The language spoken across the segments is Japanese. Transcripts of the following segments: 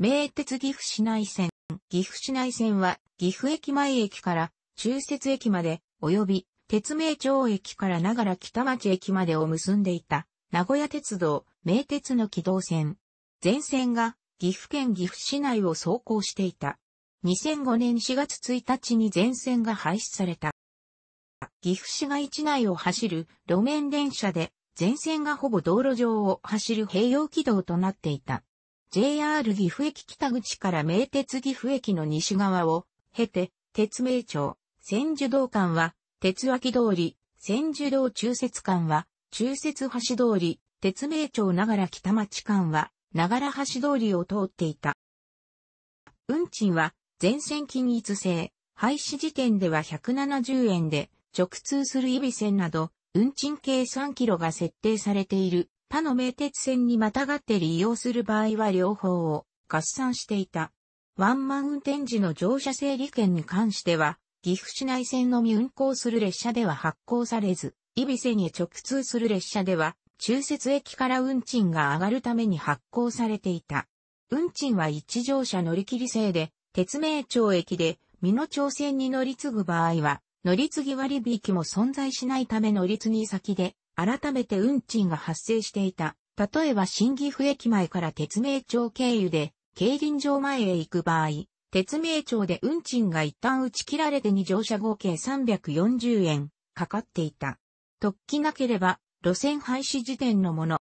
名鉄岐阜市内線。岐阜市内線は、岐阜駅前駅から中節駅まで、及び、鉄名町駅からながら北町駅までを結んでいた、名古屋鉄道、名鉄の軌道線。全線が、岐阜県岐阜市内を走行していた。2005年4月1日に全線が廃止された。岐阜市街地内を走る路面電車で、全線がほぼ道路上を走る併用軌道となっていた。JR 岐阜駅北口から名鉄岐阜駅の西側を経て、鉄名町、千住道間は、鉄脇通り、千住道中節間は、中節橋通り、鉄名町ながら北町間は、ながら橋通りを通っていた。運賃は、全線均一制、廃止時点では170円で、直通する指線など、運賃計3キロが設定されている他の名鉄線にまたがって利用する場合は両方を合算していた。ワンマン運転時の乗車整理券に関しては、岐阜市内線のみ運行する列車では発行されず、伊比線へ直通する列車では、中節駅から運賃が上がるために発行されていた。運賃は一乗車乗り切り制で、鉄名町駅で、美濃町線に乗り継ぐ場合は、乗り継ぎ割引も存在しないため乗り継ぎ先で、改めて運賃が発生していた。例えば新岐阜駅前から鉄名町経由で、競輪場前へ行く場合、鉄名町で運賃が一旦打ち切られて2乗車合計340円かかっていた。突起なければ路線廃止時点のもの。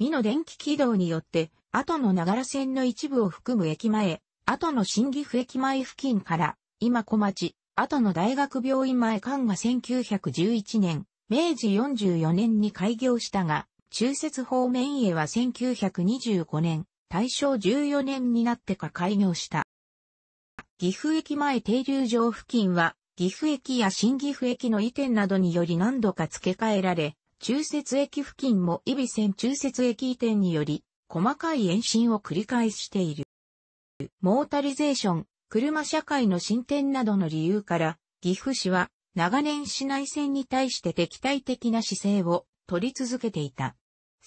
美の電気軌道によって、後の長良線の一部を含む駅前、後の新岐阜駅前付近から、今小町、後の大学病院前間が1911年、明治44年に開業したが、中節方面へは1925年、大正14年になってか開業した。岐阜駅前停留場付近は、岐阜駅や新岐阜駅の移転などにより何度か付け替えられ、中節駅付近も伊備線中節駅移転により、細かい延伸を繰り返している。モータリゼーション、車社会の進展などの理由から、岐阜市は長年市内線に対して敵対的な姿勢を取り続けていた。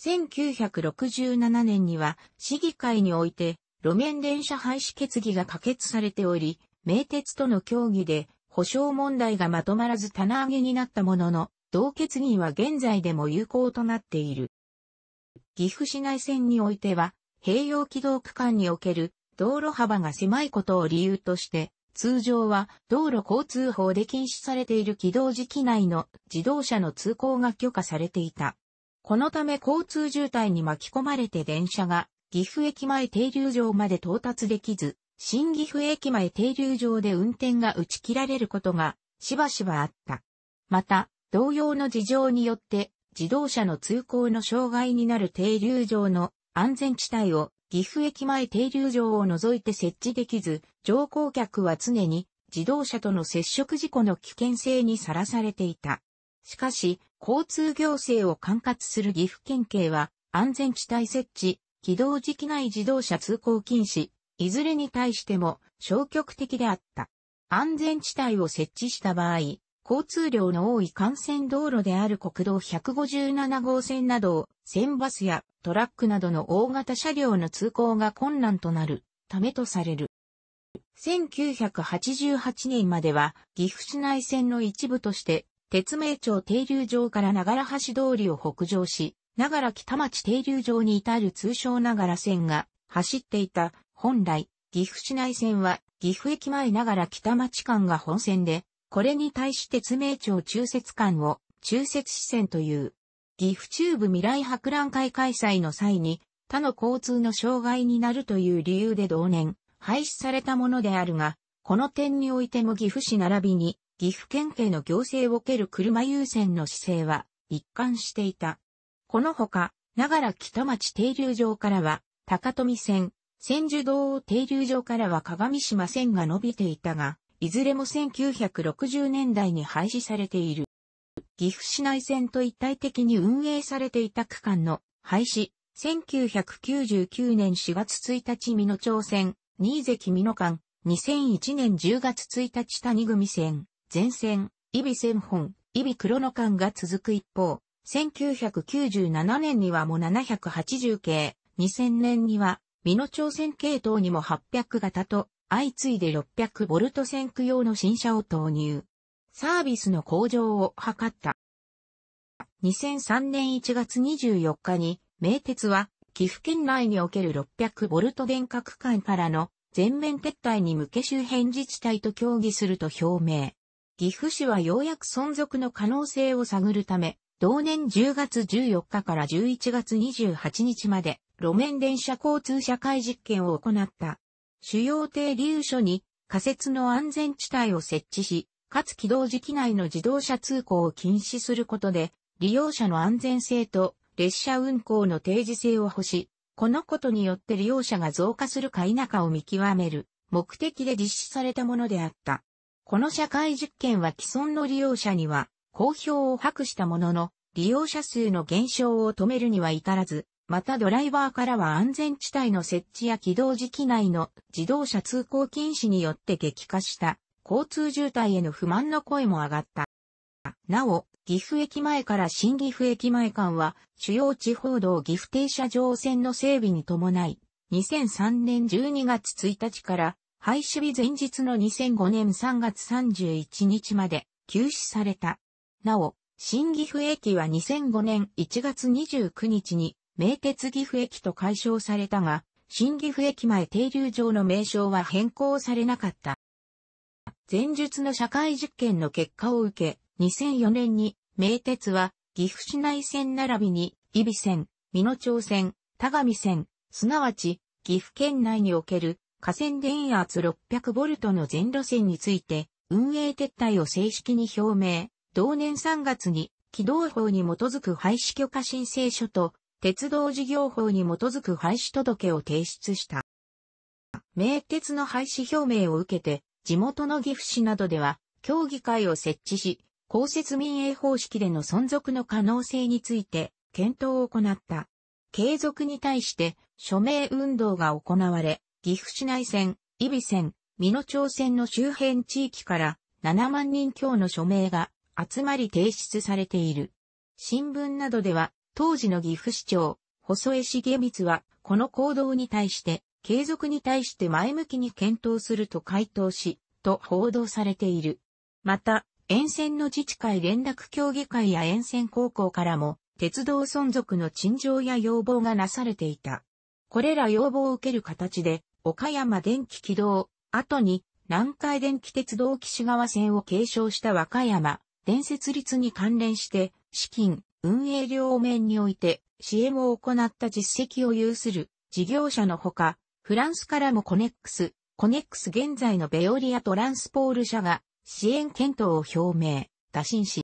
1967年には市議会において路面電車廃止決議が可決されており、名鉄との協議で保障問題がまとまらず棚上げになったものの、同決議は現在でも有効となっている。岐阜市内線においては、併用軌道区間における道路幅が狭いことを理由として、通常は道路交通法で禁止されている起動時期内の自動車の通行が許可されていた。このため交通渋滞に巻き込まれて電車が岐阜駅前停留場まで到達できず、新岐阜駅前停留場で運転が打ち切られることがしばしばあった。また、同様の事情によって自動車の通行の障害になる停留場の安全地帯を岐阜駅前停留場を除いて設置できず、乗降客は常に自動車との接触事故の危険性にさらされていた。しかし、交通行政を管轄する岐阜県警は、安全地帯設置、起動時期内自動車通行禁止、いずれに対しても消極的であった。安全地帯を設置した場合、交通量の多い幹線道路である国道157号線などを、線バスやトラックなどの大型車両の通行が困難となるためとされる。1988年までは岐阜市内線の一部として鉄名町停留場から長良橋通りを北上し、長良北町停留場に至る通称長良線が走っていた本来岐阜市内線は岐阜駅前長良北町間が本線でこれに対して津名町中節館を中節支線という。岐阜中部未来博覧会開催の際に他の交通の障害になるという理由で同年廃止されたものであるが、この点においても岐阜市並びに岐阜県警の行政を受ける車優先の姿勢は一貫していた。このほか、長良北町停留場からは、高富線、千住道停留場からは鏡島線が伸びていたが、いずれも1960年代に廃止されている。岐阜市内線と一体的に運営されていた区間の廃止、1999年4月1日美濃町線、新関美濃間、2001年10月1日谷組線、全線、伊比線本、伊比黒野間が続く一方、1997年にはも780系、2000年には美濃町線系統にも800型と相次いで6 0 0ト線区用の新車を投入。サービスの向上を図った。2003年1月24日に、名鉄は、岐阜県内における6 0 0ト電化区間からの全面撤退に向け周辺自治体と協議すると表明。岐阜市はようやく存続の可能性を探るため、同年10月14日から11月28日まで路面電車交通社会実験を行った。主要停留所に仮設の安全地帯を設置し、かつ起動時期内の自動車通行を禁止することで、利用者の安全性と列車運行の定時性を保し、このことによって利用者が増加するか否かを見極める目的で実施されたものであった。この社会実験は既存の利用者には好評を博したものの、利用者数の減少を止めるには至らず、またドライバーからは安全地帯の設置や起動時期内の自動車通行禁止によって激化した交通渋滞への不満の声も上がった。なお、岐阜駅前から新岐阜駅前間は主要地方道岐阜停車場線の整備に伴い、2003年12月1日から廃止日前日の2005年3月31日まで休止された。なお、新岐阜駅は2005年1月29日に名鉄岐阜駅と解消されたが、新岐阜駅前停留場の名称は変更されなかった。前述の社会実験の結果を受け、2004年に名鉄は岐阜市内線並びに、伊備線、美濃町線、田上線、すなわち岐阜県内における河川電圧600ボルトの全路線について運営撤退を正式に表明、同年3月に軌道法に基づく廃止許可申請書と鉄道事業法に基づく廃止届を提出した。名鉄の廃止表明を受けて、地元の岐阜市などでは、協議会を設置し、公設民営方式での存続の可能性について、検討を行った。継続に対して、署名運動が行われ、岐阜市内線、伊比線、美濃町線の周辺地域から7万人強の署名が集まり提出されている。新聞などでは当時の岐阜市長、細江重光は、この行動に対して、継続に対して前向きに検討すると回答し、と報道されている。また、沿線の自治会連絡協議会や沿線高校からも、鉄道存続の陳情や要望がなされていた。これら要望を受ける形で、岡山電気軌道、後に南海電気鉄道岸川線を継承した和歌山、伝説率に関連して、資金、運営両面において支援を行った実績を有する事業者のほか、フランスからもコネックス、コネックス現在のベオリアトランスポール社が支援検討を表明、打診し、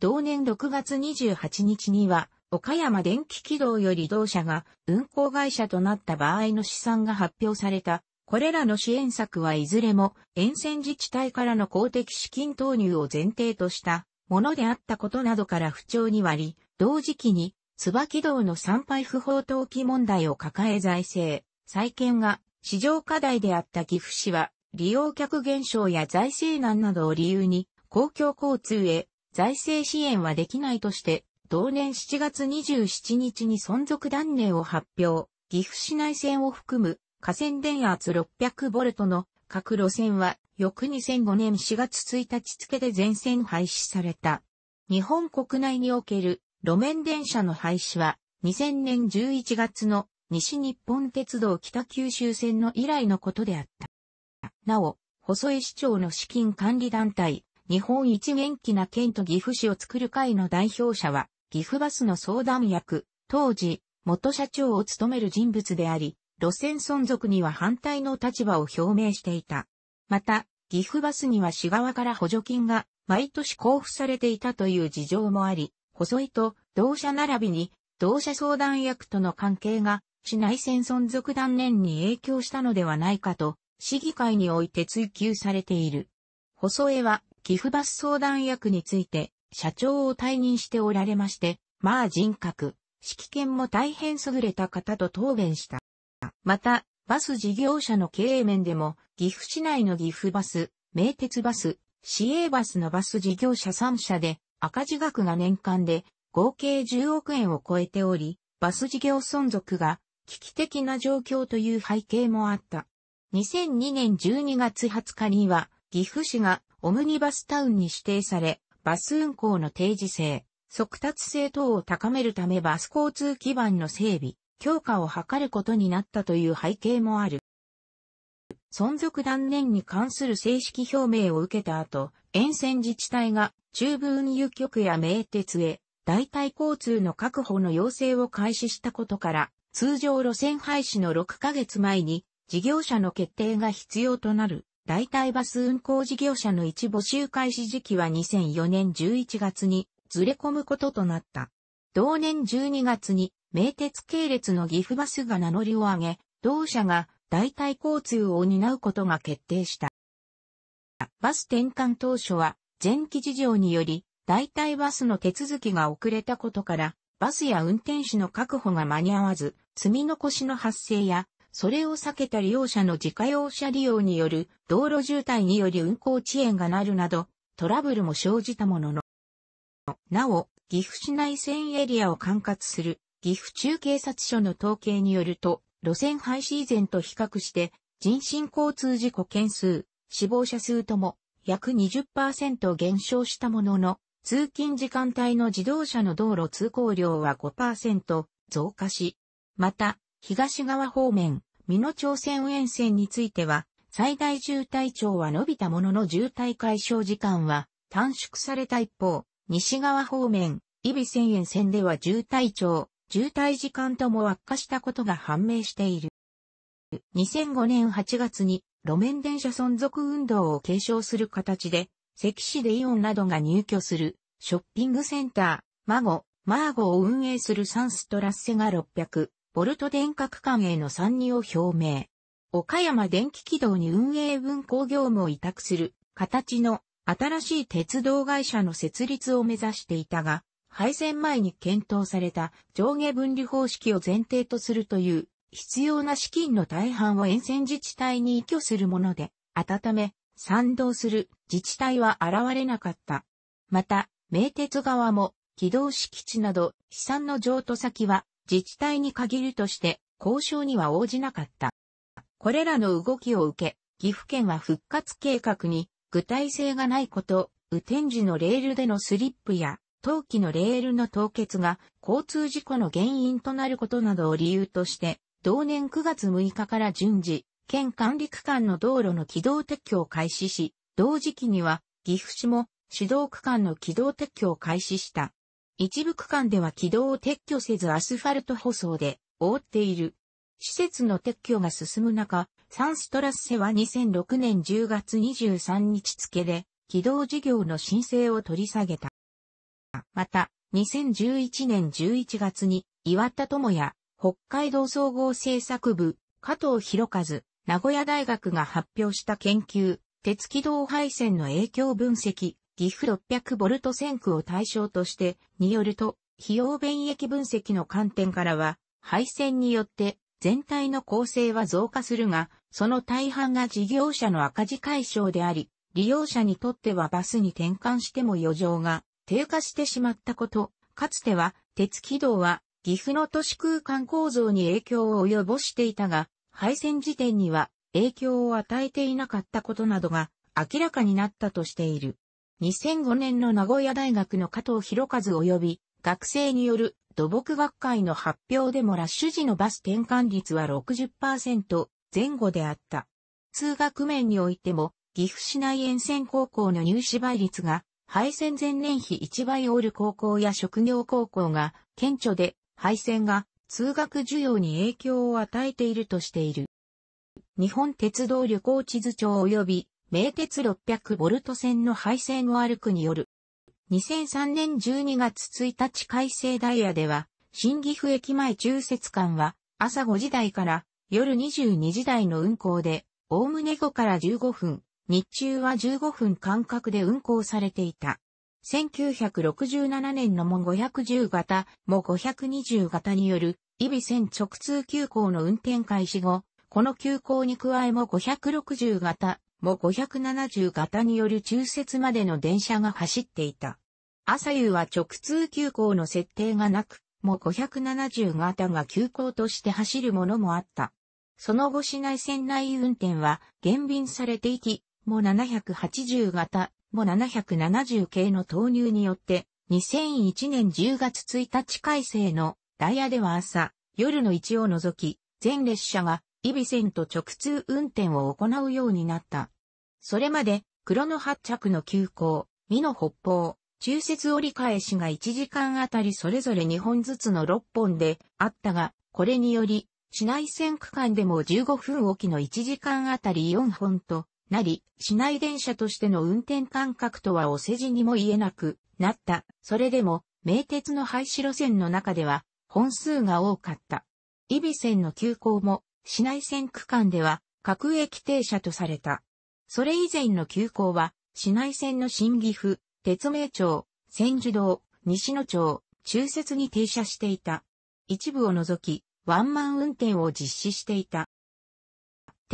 同年6月28日には、岡山電気軌道より同社が運行会社となった場合の試算が発表された。これらの支援策はいずれも沿線自治体からの公的資金投入を前提としたものであったことなどから不調に割り、同時期に、椿道の参拝不法投棄問題を抱え財政、再建が市場課題であった岐阜市は、利用客減少や財政難などを理由に、公共交通へ財政支援はできないとして、同年7月27日に存続断念を発表、岐阜市内線を含む河川電圧600ボルトの各路線は翌2005年4月1日付で全線廃止された。日本国内における路面電車の廃止は2000年11月の西日本鉄道北九州線の以来のことであった。なお、細江市長の資金管理団体、日本一元気な県と岐阜市を作る会の代表者は、岐阜バスの相談役、当時、元社長を務める人物であり、路線存続には反対の立場を表明していた。また、岐阜バスには市側から補助金が毎年交付されていたという事情もあり、細井と同社並びに同社相談役との関係が市内線存続断念に影響したのではないかと、市議会において追及されている。細江は、岐阜バス相談役について、社長を退任しておられまして、まあ人格、指揮権も大変優れた方と答弁した。また、バス事業者の経営面でも、岐阜市内の岐阜バス、名鉄バス、市営バスのバス事業者3社で、赤字額が年間で合計10億円を超えており、バス事業存続が危機的な状況という背景もあった。2002年12月20日には、岐阜市がオムニバスタウンに指定され、バス運行の定時性、速達性等を高めるためバス交通基盤の整備、強化を図ることになったという背景もある。存続断念に関する正式表明を受けた後、沿線自治体が中部運輸局や名鉄へ代替交通の確保の要請を開始したことから、通常路線廃止の6ヶ月前に事業者の決定が必要となる。代替バス運行事業者の一募集開始時期は2004年11月にずれ込むこととなった。同年12月に名鉄系列の岐阜バスが名乗りを上げ、同社が代替交通を担うことが決定した。バス転換当初は前期事情により代替バスの手続きが遅れたことから、バスや運転手の確保が間に合わず、積み残しの発生や、それを避けた利用者の自家用車利用による道路渋滞により運行遅延がなるなど、トラブルも生じたものの、なお、岐阜市内線エリアを管轄する岐阜中警察署の統計によると、路線廃止以前と比較して、人身交通事故件数、死亡者数とも約20%減少したものの、通勤時間帯の自動車の道路通行量は5%増加し、また、東側方面、美濃町線沿線については、最大渋滞長は伸びたものの渋滞解消時間は短縮された一方、西側方面、伊比千円線では渋滞長、渋滞時間とも悪化したことが判明している。2005年8月に路面電車存続運動を継承する形で、関市でイオンなどが入居するショッピングセンター、マゴ、マーゴを運営するサンストラッセが600、ボルト電化区間への参入を表明。岡山電気軌道に運営分行業務を委託する形の新しい鉄道会社の設立を目指していたが、配線前に検討された上下分離方式を前提とするという必要な資金の大半を沿線自治体に依拠するもので、温め、賛同する自治体は現れなかった。また、名鉄側も、軌道敷地など、資産の譲渡先は自治体に限るとして、交渉には応じなかった。これらの動きを受け、岐阜県は復活計画に具体性がないこと、雨天時のレールでのスリップや陶器のレールの凍結が交通事故の原因となることなどを理由として、同年9月6日から順次、県管理区間の道路の軌道撤去を開始し、同時期には岐阜市も指導区間の軌道撤去を開始した。一部区間では軌道を撤去せずアスファルト舗装で覆っている。施設の撤去が進む中、サンストラッセは2006年10月23日付で、軌道事業の申請を取り下げた。また、2011年11月に、岩田智也、北海道総合政策部、加藤博和、名古屋大学が発表した研究、鉄軌道配線の影響分析、岐阜600ボルト線区を対象として、によると、費用便益分析の観点からは、配線によって全体の構成は増加するが、その大半が事業者の赤字解消であり、利用者にとってはバスに転換しても余剰が低下してしまったこと、かつては鉄軌道は岐阜の都市空間構造に影響を及ぼしていたが、廃線時点には影響を与えていなかったことなどが明らかになったとしている。2005年の名古屋大学の加藤博和及び学生による土木学会の発表でもラッシュ時のバス転換率は60%前後であった。通学面においても岐阜市内沿線高校の入試倍率が敗戦前年比1倍オール高校や職業高校が顕著で敗戦が通学需要に影響を与えているとしている。日本鉄道旅行地図帳及び名鉄600ボルト線の廃線を歩くによる。2003年12月1日改正ダイヤでは、新岐阜駅前中節間は朝5時台から夜22時台の運行で、おおむね5から15分、日中は15分間隔で運行されていた。1967年のも510型、も520型による、イビ線直通急行の運転開始後、この急行に加えも560型、も570型による中節までの電車が走っていた。朝夕は直通急行の設定がなく、も570型が急行として走るものもあった。その後市内線内運転は減便されていき、も780型、も770系の投入によって、2001年10月1日改正のダイヤでは朝、夜の置を除き、全列車が、イビンと直通運転を行うようになった。それまで、黒の発着の急行、美の北方、中節折り返しが1時間あたりそれぞれ2本ずつの6本であったが、これにより、市内線区間でも15分おきの1時間あたり4本と、なり、市内電車としての運転感覚とはお世辞にも言えなくなった。それでも、名鉄の廃止路線の中では、本数が多かった。伊備線の急行も、市内線区間では、各駅停車とされた。それ以前の急行は、市内線の新岐阜、鉄名町、千住道、西野町、中節に停車していた。一部を除き、ワンマン運転を実施していた。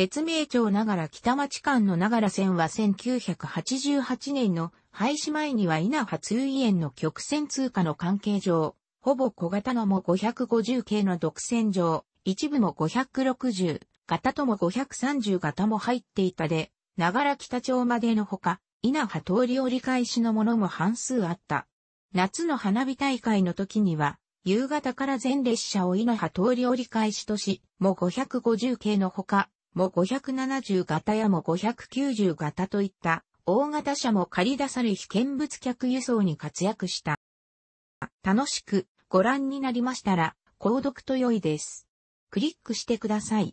鉄名町ながら北町間のながら線は1988年の廃止前には稲葉通園の曲線通過の関係上、ほぼ小型のも550系の独占上、一部も560、型とも530型も入っていたで、ながら北町までのほか、稲葉通り折り返しのものも半数あった。夏の花火大会の時には、夕方から全列車を稲葉通り折り返しとし、も550系のほか、も570型やも590型といった大型車も借り出され非見物客輸送に活躍した。楽しくご覧になりましたら、購読と良いです。クリックしてください。